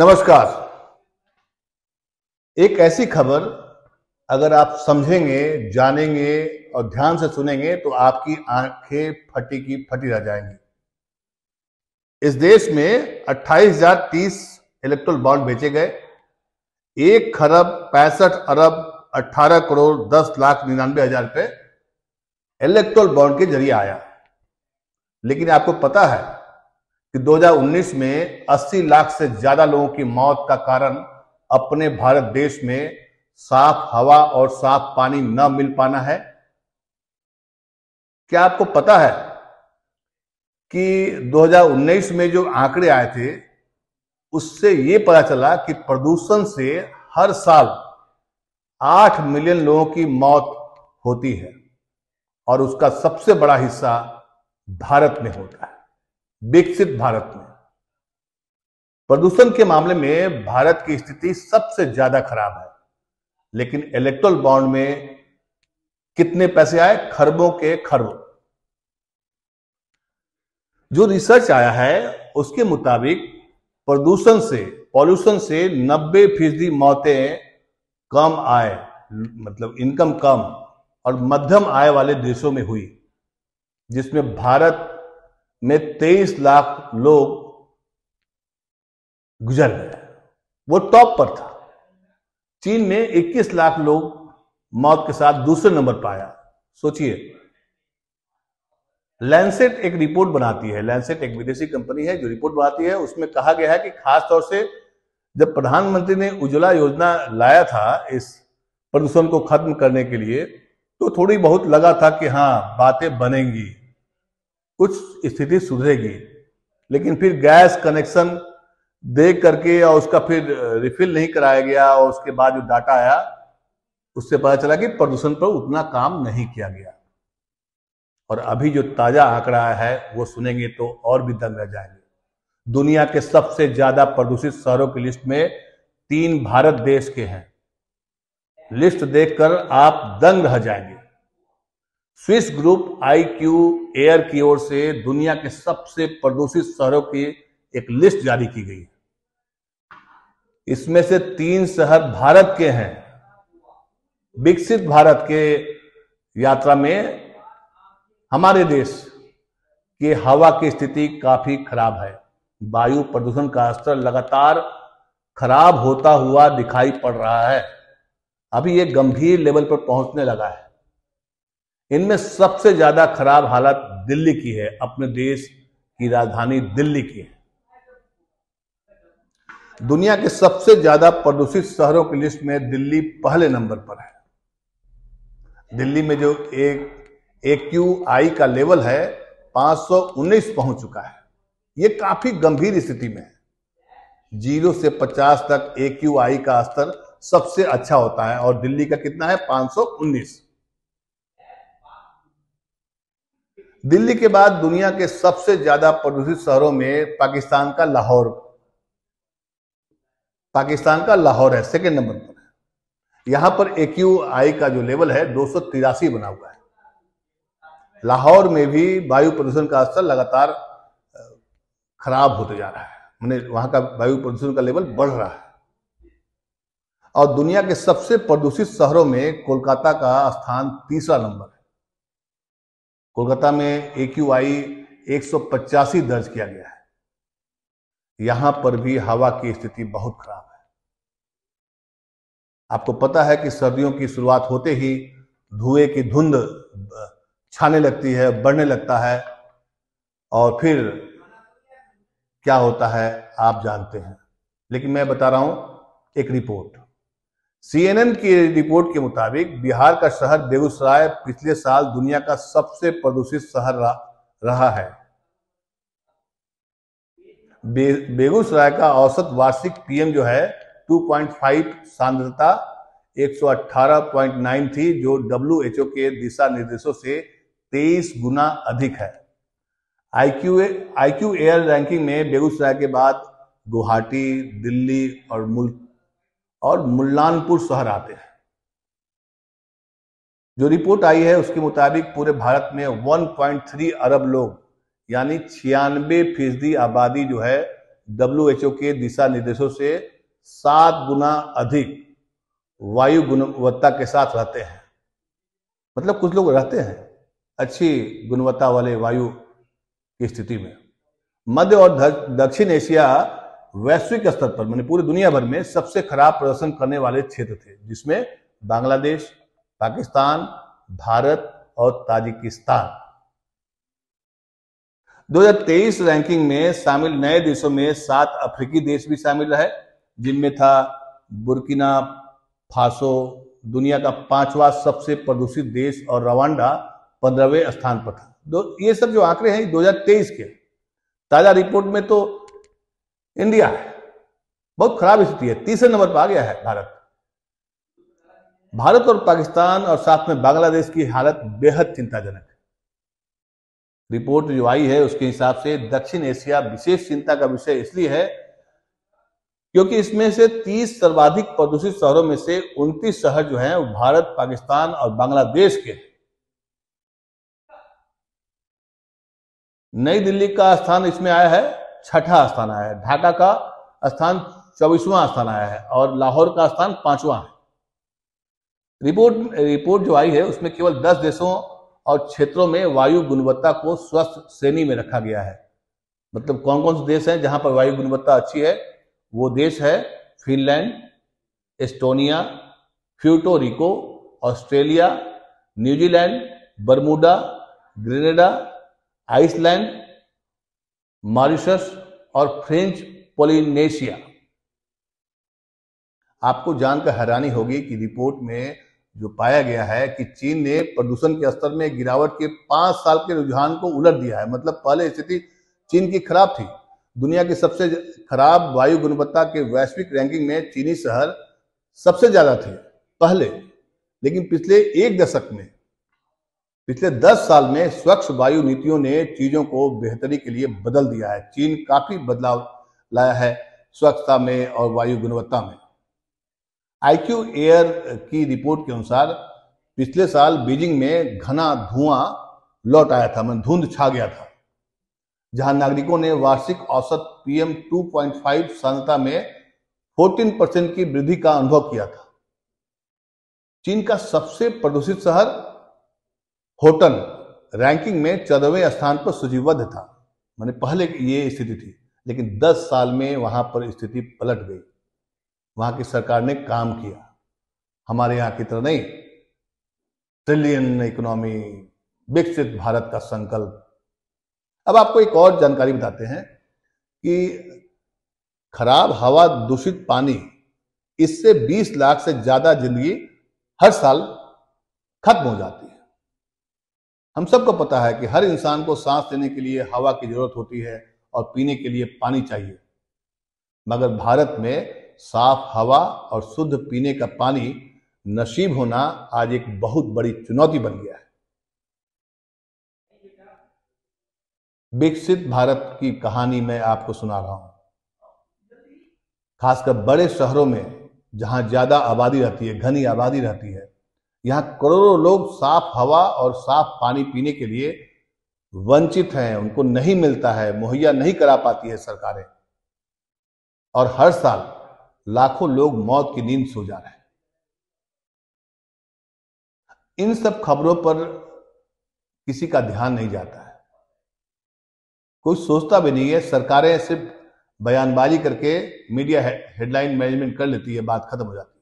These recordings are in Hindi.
नमस्कार एक ऐसी खबर अगर आप समझेंगे जानेंगे और ध्यान से सुनेंगे तो आपकी आंखें फटी की फटी रह जाएंगी इस देश में 28,030 इलेक्ट्रोल बॉन्ड बेचे गए एक खरब पैंसठ अरब 18 करोड़ 10 लाख निन्यानवे हजार रुपए इलेक्ट्रोल बॉन्ड के जरिए आया लेकिन आपको पता है कि 2019 में 80 लाख से ज्यादा लोगों की मौत का कारण अपने भारत देश में साफ हवा और साफ पानी न मिल पाना है क्या आपको पता है कि 2019 में जो आंकड़े आए थे उससे ये पता चला कि प्रदूषण से हर साल 8 मिलियन लोगों की मौत होती है और उसका सबसे बड़ा हिस्सा भारत में होता है विकसित भारत में प्रदूषण के मामले में भारत की स्थिति सबसे ज्यादा खराब है लेकिन इलेक्ट्रल बॉन्ड में कितने पैसे आए खरबों के खरबों जो रिसर्च आया है उसके मुताबिक प्रदूषण से पॉल्यूशन से 90 फीसदी मौतें कम आए मतलब इनकम कम और मध्यम आय वाले देशों में हुई जिसमें भारत में 23 लाख लोग गुजर गए वो टॉप पर था चीन ने 21 लाख लोग मौत के साथ दूसरे नंबर पाया सोचिए लैंसेट एक रिपोर्ट बनाती है लैंसेट एक विदेशी कंपनी है जो रिपोर्ट बनाती है उसमें कहा गया है कि खास तौर से जब प्रधानमंत्री ने उज्ज्वला योजना लाया था इस प्रदूषण को खत्म करने के लिए तो थोड़ी बहुत लगा था कि हाँ बातें बनेंगी कुछ स्थिति सुधरेगी लेकिन फिर गैस कनेक्शन दे करके और उसका फिर रिफिल नहीं कराया गया और उसके बाद जो डाटा आया उससे पता चला कि प्रदूषण पर उतना काम नहीं किया गया और अभी जो ताजा आंकड़ा है वो सुनेंगे तो और भी दंग रह जाएंगे दुनिया के सबसे ज्यादा प्रदूषित शहरों की लिस्ट में तीन भारत देश के हैं लिस्ट देखकर आप दंग रह जाएंगे Swiss group I Q Air की ओर से दुनिया के सबसे प्रदूषित शहरों की एक लिस्ट जारी की गई इसमें से तीन शहर भारत के हैं विकसित भारत के यात्रा में हमारे देश की हवा की स्थिति काफी खराब है वायु प्रदूषण का स्तर लगातार खराब होता हुआ दिखाई पड़ रहा है अभी ये गंभीर लेवल पर पहुंचने लगा है इनमें सबसे ज्यादा खराब हालत दिल्ली की है अपने देश की राजधानी दिल्ली की है दुनिया के सबसे ज्यादा प्रदूषित शहरों की लिस्ट में दिल्ली पहले नंबर पर है दिल्ली में जो एक क्यू आई का लेवल है 519 पहुंच चुका है यह काफी गंभीर स्थिति में है जीरो से 50 तक ए क्यू आई का स्तर सबसे अच्छा होता है और दिल्ली का कितना है 519 दिल्ली के बाद दुनिया के सबसे ज्यादा प्रदूषित शहरों में पाकिस्तान का लाहौर पाकिस्तान का लाहौर है सेकेंड नंबर पर यहां पर ए का जो लेवल है दो बना हुआ है लाहौर में भी वायु प्रदूषण का स्तर लगातार खराब होते जा रहा है मैंने वहां का वायु प्रदूषण का लेवल बढ़ रहा है और दुनिया के सबसे प्रदूषित शहरों में कोलकाता का स्थान तीसरा नंबर है कोलकाता में ए क्यू आई एक दर्ज किया गया है यहां पर भी हवा की स्थिति बहुत खराब है आपको पता है कि सर्दियों की शुरुआत होते ही धुएं की धुंध छाने लगती है बढ़ने लगता है और फिर क्या होता है आप जानते हैं लेकिन मैं बता रहा हूं एक रिपोर्ट सीएनएन की रिपोर्ट के मुताबिक बिहार का शहर बेगूसराय पिछले साल दुनिया का सबसे प्रदूषित शहर रहा है बेगूसराय का औसत वार्षिक पीएम जो है 2.5 सांद्रता 118.9 थी जो डब्ल्यू के दिशा निर्देशों से 23 गुना अधिक है आईक्यू एयर रैंकिंग में बेगूसराय के बाद गुवाहाटी दिल्ली और मुल्क और मुल्लानपुर शहर आते हैं जो रिपोर्ट आई है उसके मुताबिक पूरे भारत में 1.3 अरब लोग यानी छियानबे फीसदी आबादी जो है डब्ल्यू के दिशा निर्देशों से सात गुना अधिक वायु गुणवत्ता के साथ रहते हैं मतलब कुछ लोग रहते हैं अच्छी गुणवत्ता वाले वायु की स्थिति में मध्य और दक्षिण एशिया वैश्विक स्तर पर मैंने पूरी दुनिया भर में सबसे खराब प्रदर्शन करने वाले क्षेत्र थे जिसमें बांग्लादेश पाकिस्तान भारत और ताजिकिस्तान 2023 रैंकिंग में शामिल नए देशों में सात अफ्रीकी देश भी शामिल रहे जिनमें था बुर्किना फासो दुनिया का पांचवा सबसे प्रदूषित देश और रवांडा पंद्रहवें स्थान पर था ये सब जो आंकड़े हैं 2023 के ताजा रिपोर्ट में तो इंडिया है बहुत खराब स्थिति है तीसरे नंबर पर आ गया है भारत भारत और पाकिस्तान और साथ में बांग्लादेश की हालत बेहद चिंताजनक है रिपोर्ट जो आई है उसके हिसाब से दक्षिण एशिया विशेष चिंता का विषय इसलिए है क्योंकि इसमें से 30 सर्वाधिक प्रदूषित शहरों में से 29 शहर जो हैं वो भारत पाकिस्तान और बांग्लादेश के नई दिल्ली का स्थान इसमें आया है छठा स्थान आया है ढाका का स्थान चौबीसवां स्थान आया है और लाहौर का स्थान पांचवा है रिपोर्ट रिपोर्ट जो आई है उसमें केवल दस देशों और क्षेत्रों में वायु गुणवत्ता को स्वस्थ श्रेणी में रखा गया है मतलब कौन कौन से देश हैं जहां पर वायु गुणवत्ता अच्छी है वो देश है Finland Estonia Puerto Rico Australia New Zealand Bermuda Grenada Iceland Mauritius और फ्रेंच पोलिनेशिया आपको जानकर हैरानी होगी कि रिपोर्ट में जो पाया गया है कि चीन ने प्रदूषण के स्तर में गिरावट के पांच साल के रुझान को उलट दिया है मतलब पहले स्थिति चीन की खराब थी दुनिया की सबसे खराब वायु गुणवत्ता के वैश्विक रैंकिंग में चीनी शहर सबसे ज्यादा थे पहले लेकिन पिछले एक दशक में पिछले 10 साल में स्वच्छ वायु नीतियों ने चीजों को बेहतरी के लिए बदल दिया है चीन काफी बदलाव लाया है स्वच्छता में और वायु गुणवत्ता में आईक्यू एयर की रिपोर्ट के अनुसार पिछले साल बीजिंग में घना धुआं लौट आया था मतलब धुंध छा गया था जहां नागरिकों ने वार्षिक औसत पीएम 2.5 पॉइंट में 14 परसेंट की वृद्धि का अनुभव किया था चीन का सबसे प्रदूषित शहर होटल रैंकिंग में चौदहवें स्थान पर सूचीबद्ध था मैंने पहले ये स्थिति थी लेकिन 10 साल में वहां पर स्थिति पलट गई वहां की सरकार ने काम किया हमारे यहां की तरह नहीं ट्रिलियन इकोनॉमी विकसित भारत का संकल्प अब आपको एक और जानकारी बताते हैं कि खराब हवा दूषित पानी इससे 20 लाख से ज़्यादा जिंदगी हर साल खत्म हो जाती है हम सबको पता है कि हर इंसान को सांस लेने के लिए हवा की जरूरत होती है और पीने के लिए पानी चाहिए मगर भारत में साफ हवा और शुद्ध पीने का पानी नसीब होना आज एक बहुत बड़ी चुनौती बन गया है विकसित भारत की कहानी मैं आपको सुना रहा हूं खासकर बड़े शहरों में जहां ज्यादा आबादी रहती है घनी आबादी रहती है यहाँ करोड़ों लोग साफ हवा और साफ पानी पीने के लिए वंचित हैं उनको नहीं मिलता है मुहैया नहीं करा पाती है सरकारें और हर साल लाखों लोग मौत की नींद सो जा रहे हैं इन सब खबरों पर किसी का ध्यान नहीं जाता है कोई सोचता भी नहीं है सरकारें सिर्फ बयानबाजी करके मीडिया हेडलाइन मैनेजमेंट कर लेती है बात खत्म हो जाती है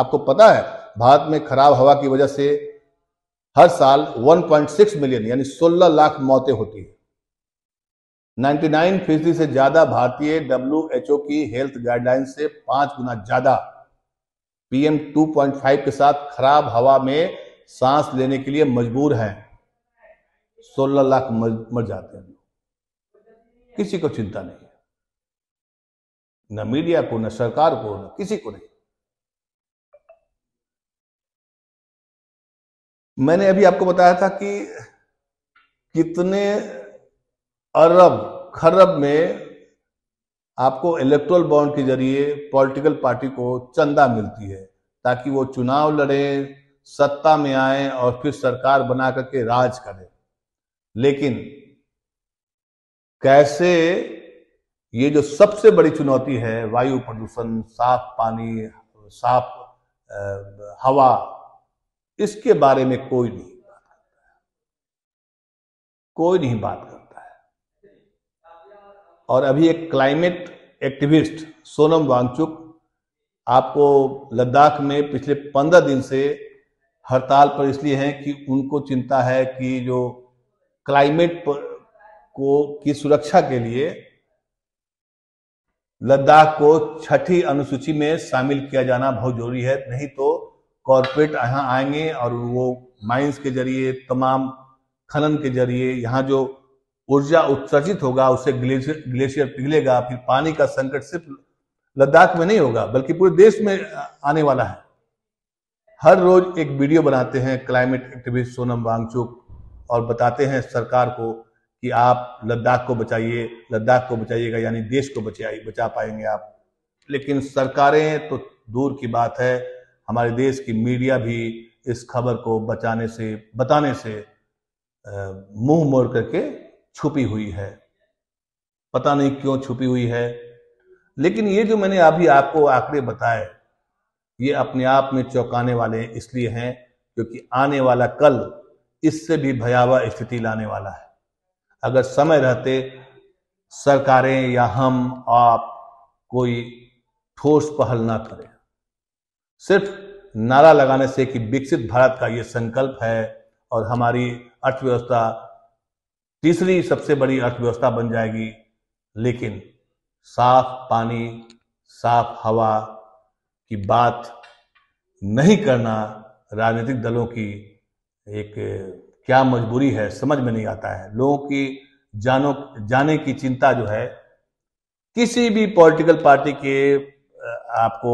आपको पता है भारत में खराब हवा की वजह से हर साल 1.6 मिलियन यानी 16 लाख मौतें होती है 99 फीसदी से ज्यादा भारतीय डब्ल्यू की हेल्थ गाइडलाइन से पांच गुना ज्यादा पीएम 2.5 के साथ खराब हवा में सांस लेने के लिए मजबूर हैं 16 लाख मर जाते हैं किसी को चिंता नहीं है न मीडिया को न सरकार को न किसी को नहीं मैंने हाँ। अभी आपको बताया था कि कितने अरब खरब में आपको इलेक्ट्रल बॉन्ड के जरिए पॉलिटिकल पार्टी को चंदा मिलती है ताकि वो चुनाव लड़े सत्ता में आए और फिर सरकार बना करके राज करें लेकिन कैसे ये जो सबसे बड़ी चुनौती है वायु प्रदूषण साफ पानी साफ हवा इसके बारे में कोई नहीं बात करता कोई नहीं बात करता है और अभी एक क्लाइमेट एक्टिविस्ट सोनम वांगचुक आपको लद्दाख में पिछले पंद्रह दिन से हड़ताल पर इसलिए हैं कि उनको चिंता है कि जो क्लाइमेट पर को की सुरक्षा के लिए लद्दाख को छठी अनुसूची में शामिल किया जाना बहुत जरूरी है नहीं तो कॉरपोरेट यहाँ आएंगे और वो माइंस के जरिए तमाम खनन के जरिए यहाँ जो ऊर्जा उत्सर्जित होगा उससे ग्लेशियर ग्लेशियर पिघलेगा फिर पानी का संकट सिर्फ लद्दाख में नहीं होगा बल्कि पूरे देश में आने वाला है हर रोज एक वीडियो बनाते हैं क्लाइमेट एक्टिविस्ट सोनम वांगचुक और बताते हैं सरकार को कि आप लद्दाख को बचाइए लद्दाख को बचाइएगा यानी देश को बचाइए बचा पाएंगे आप लेकिन सरकारें तो दूर की बात है हमारे देश की मीडिया भी इस खबर को बचाने से बताने से मुंह मोड़ करके छुपी हुई है पता नहीं क्यों छुपी हुई है लेकिन ये जो मैंने अभी आपको आंकड़े बताए ये अपने आप में चौंकाने वाले इसलिए हैं क्योंकि आने वाला कल इससे भी भयावह स्थिति लाने वाला है अगर समय रहते सरकारें या हम आप कोई ठोस पहल ना करें सिर्फ नारा लगाने से कि विकसित भारत का ये संकल्प है और हमारी अर्थव्यवस्था तीसरी सबसे बड़ी अर्थव्यवस्था बन जाएगी लेकिन साफ पानी साफ हवा की बात नहीं करना राजनीतिक दलों की एक क्या मजबूरी है समझ में नहीं आता है लोगों की जानो जाने की चिंता जो है किसी भी पॉलिटिकल पार्टी के आपको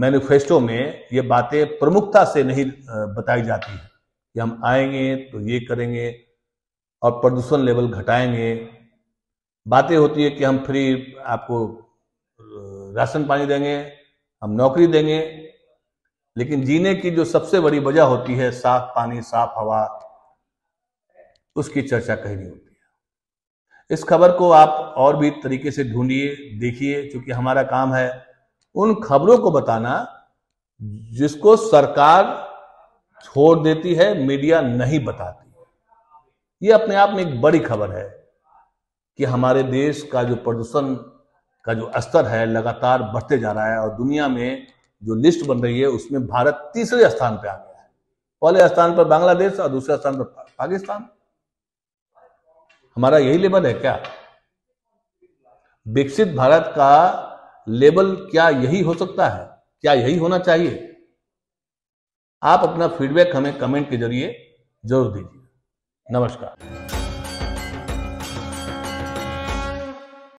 मैनिफेस्टो में ये बातें प्रमुखता से नहीं बताई जाती है कि हम आएंगे तो ये करेंगे और प्रदूषण लेवल घटाएंगे बातें होती है कि हम फ्री आपको राशन पानी देंगे हम नौकरी देंगे लेकिन जीने की जो सबसे बड़ी वजह होती है साफ पानी साफ हवा उसकी चर्चा कहीं नहीं होती है इस खबर को आप और भी तरीके से ढूंढिए देखिए क्योंकि हमारा काम है उन खबरों को बताना जिसको सरकार छोड़ देती है मीडिया नहीं बताती ये अपने आप में एक बड़ी खबर है कि हमारे देश का जो प्रदूषण का जो स्तर है लगातार बढ़ते जा रहा है और दुनिया में जो लिस्ट बन रही है उसमें भारत तीसरे स्थान पर आ गया है पहले स्थान पर बांग्लादेश और दूसरे स्थान पर पाकिस्तान हमारा यही लेवल है क्या विकसित भारत का लेबल क्या यही हो सकता है क्या यही होना चाहिए आप अपना फीडबैक हमें कमेंट के जरिए जरूर दीजिए नमस्कार